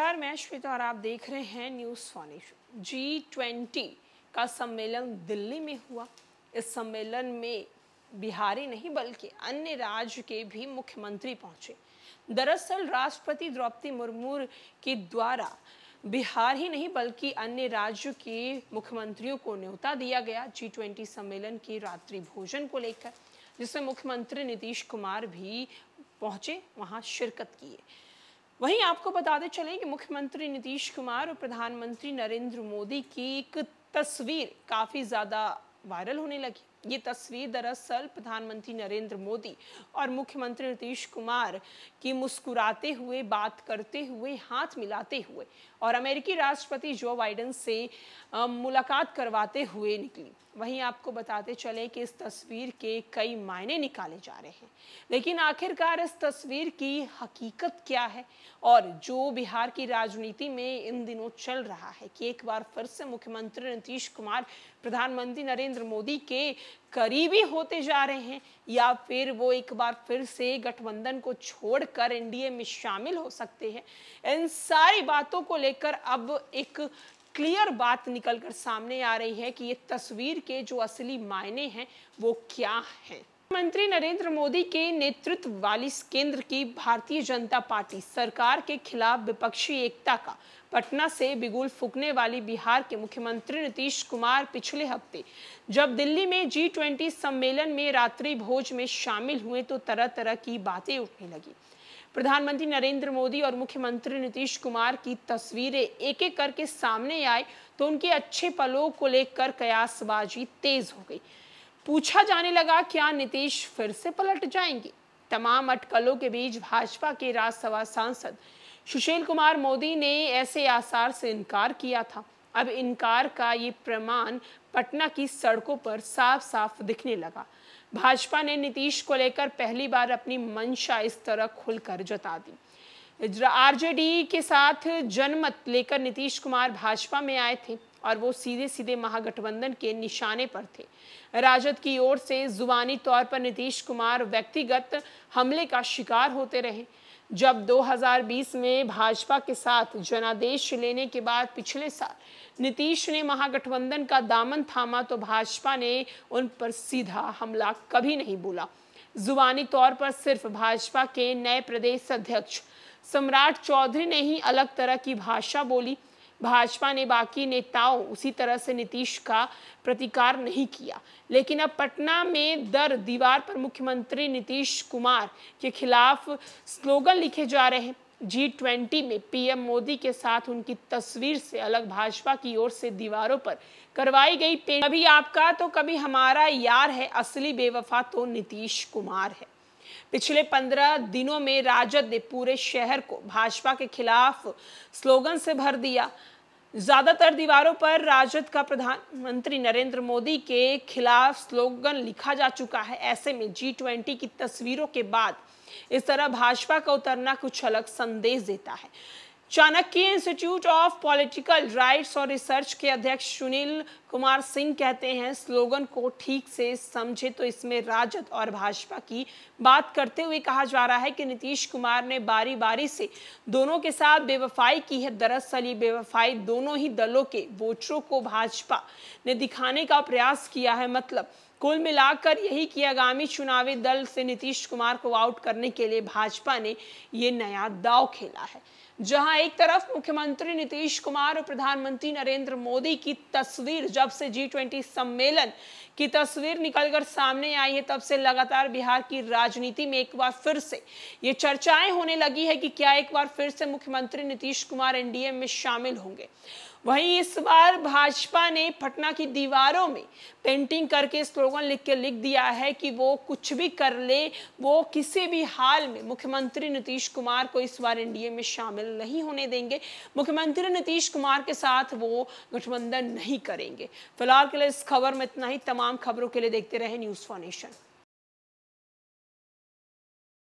नमस्कार मैं श्वेता और आप देख रहे हैं न्यूज फॉनिश जी ट्वेंटी का सम्मेलन दिल्ली में हुआ इस सम्मेलन में बिहारी नहीं बल्कि अन्य राज्य के भी मुख्यमंत्री पहुंचे दरअसल राष्ट्रपति द्रौपदी मुर्मू के द्वारा बिहार ही नहीं बल्कि अन्य राज्यों के मुख्यमंत्रियों को न्योता दिया गया जी ट्वेंटी सम्मेलन के रात्रि भोजन को लेकर जिसमें मुख्यमंत्री नीतीश कुमार भी पहुंचे वहां शिरकत किए वहीं आपको बताते चले कि मुख्यमंत्री नीतीश कुमार और प्रधानमंत्री नरेंद्र मोदी की एक तस्वीर काफ़ी ज़्यादा वायरल होने लगी ये तस्वीर दरअसल प्रधानमंत्री नरेंद्र मोदी और मुख्यमंत्री नीतीश कुमार की मुस्कुराते हुए बात करते हुए हाथ मिलाते हुए और अमेरिकी राष्ट्रपति जो बाइडन से मुलाकात करवाते हुए निकली वहीं आपको बताते चले कि इस तस्वीर के कई मायने निकाले जा रहे हैं लेकिन आखिरकार इस तस्वीर की हकीकत क्या है और जो बिहार की राजनीति में इन दिनों चल रहा है कि एक बार फिर से मुख्यमंत्री नीतीश कुमार प्रधानमंत्री नरेंद्र मोदी के करीबी होते जा रहे हैं या फिर वो एक बार फिर से गठबंधन को छोड़कर एनडीए में शामिल हो सकते हैं इन सारी बातों को लेकर अब एक क्लियर बात निकलकर सामने आ रही है कि ये तस्वीर के जो असली मायने हैं वो क्या हैं प्रधानमंत्री नरेंद्र मोदी के नेतृत्व वाली केंद्र की भारतीय जनता पार्टी सरकार के खिलाफ विपक्षी एकता का पटना से बिगुल फूकने वाली बिहार के मुख्यमंत्री नीतीश कुमार पिछले हफ्ते जब दिल्ली में जी ट्वेंटी सम्मेलन में रात्रि भोज में शामिल हुए तो तरह तरह की बातें उठने लगी प्रधानमंत्री नरेंद्र मोदी और मुख्यमंत्री नीतीश कुमार की तस्वीरें एक एक करके सामने आए तो उनके अच्छे पलों को लेकर कयासबाजी तेज हो गई पूछा जाने लगा क्या नीतीश फिर से पलट जाएंगे तमाम अटकलों के बीच भाजपा के राज्यसभा सांसद सुशील कुमार मोदी ने ऐसे आसार से इनकार किया था अब इनकार का ये प्रमाण पटना की सड़कों पर साफ साफ दिखने लगा भाजपा ने नीतीश को लेकर पहली बार अपनी मंशा इस तरह खुलकर जता दी आरजेडी के साथ जनमत लेकर नीतीश कुमार भाजपा में आए थे और वो सीधे सीधे महागठबंधन के निशाने पर थे राजद की ओर से जुबानी तौर पर नीतीश कुमार व्यक्तिगत हमले का शिकार होते रहे जब 2020 में भाजपा के साथ जनादेश लेने के बाद पिछले साल नीतीश ने महागठबंधन का दामन थामा तो भाजपा ने उन पर सीधा हमला कभी नहीं बोला जुबानी तौर पर सिर्फ भाजपा के नए प्रदेश अध्यक्ष सम्राट चौधरी ने ही अलग तरह की भाषा बोली भाजपा ने बाकी नेताओं उसी तरह से नीतीश का प्रतिकार नहीं किया लेकिन अब पटना में दर दीवार पर मुख्यमंत्री नीतीश कुमार के खिलाफ स्लोगन लिखे जा रहे हैं जी ट्वेंटी में पीएम मोदी के साथ उनकी तस्वीर से अलग भाजपा की ओर से दीवारों पर करवाई गई कभी आपका तो कभी हमारा यार है असली बेवफा तो नीतीश कुमार है पिछले पंद्रह दिनों में राजद ने पूरे शहर को भाजपा के खिलाफ स्लोगन से भर दिया ज्यादातर दीवारों पर राजद का प्रधानमंत्री नरेंद्र मोदी के खिलाफ स्लोगन लिखा जा चुका है ऐसे में जी ट्वेंटी की तस्वीरों के बाद इस तरह भाजपा का उतरना कुछ अलग संदेश देता है Chanakya institute of political rights और रिसर्च के अध्यक्ष सुनील कुमार सिंह कहते हैं स्लोगन को ठीक से समझे तो इसमें राजद और भाजपा की बात करते हुए कहा जा रहा है कि नीतीश कुमार ने बारी बारी से दोनों के साथ बेवफाई की है दरअसल ये बेवफाई दोनों ही दलों के वोटरों को भाजपा ने दिखाने का प्रयास किया है मतलब कुल मिलाकर यही कि आगामी चुनावी दल से नीतीश कुमार को आउट करने के लिए भाजपा ने ये नया दाव खेला है जहां एक तरफ मुख्यमंत्री नीतीश कुमार और प्रधानमंत्री नरेंद्र मोदी की तस्वीर जब से जी ट्वेंटी सम्मेलन की तस्वीर निकलकर सामने आई है तब से लगातार बिहार की राजनीति में एक बार फिर से ये चर्चाएं होने लगी है कि क्या एक बार फिर से मुख्यमंत्री नीतीश कुमार एनडीए में शामिल होंगे वहीं इस बार भाजपा ने पटना की दीवारों में पेंटिंग करके स्लोगन लिख के लिख दिया है कि वो कुछ भी कर ले वो किसी भी हाल में मुख्यमंत्री नीतीश कुमार को इस बार एनडीए में शामिल नहीं होने देंगे मुख्यमंत्री नीतीश कुमार के साथ वो गठबंधन नहीं करेंगे फिलहाल के लिए इस खबर में इतना ही तमाम खबरों के लिए देखते रहे न्यूज़ फॉर नेशन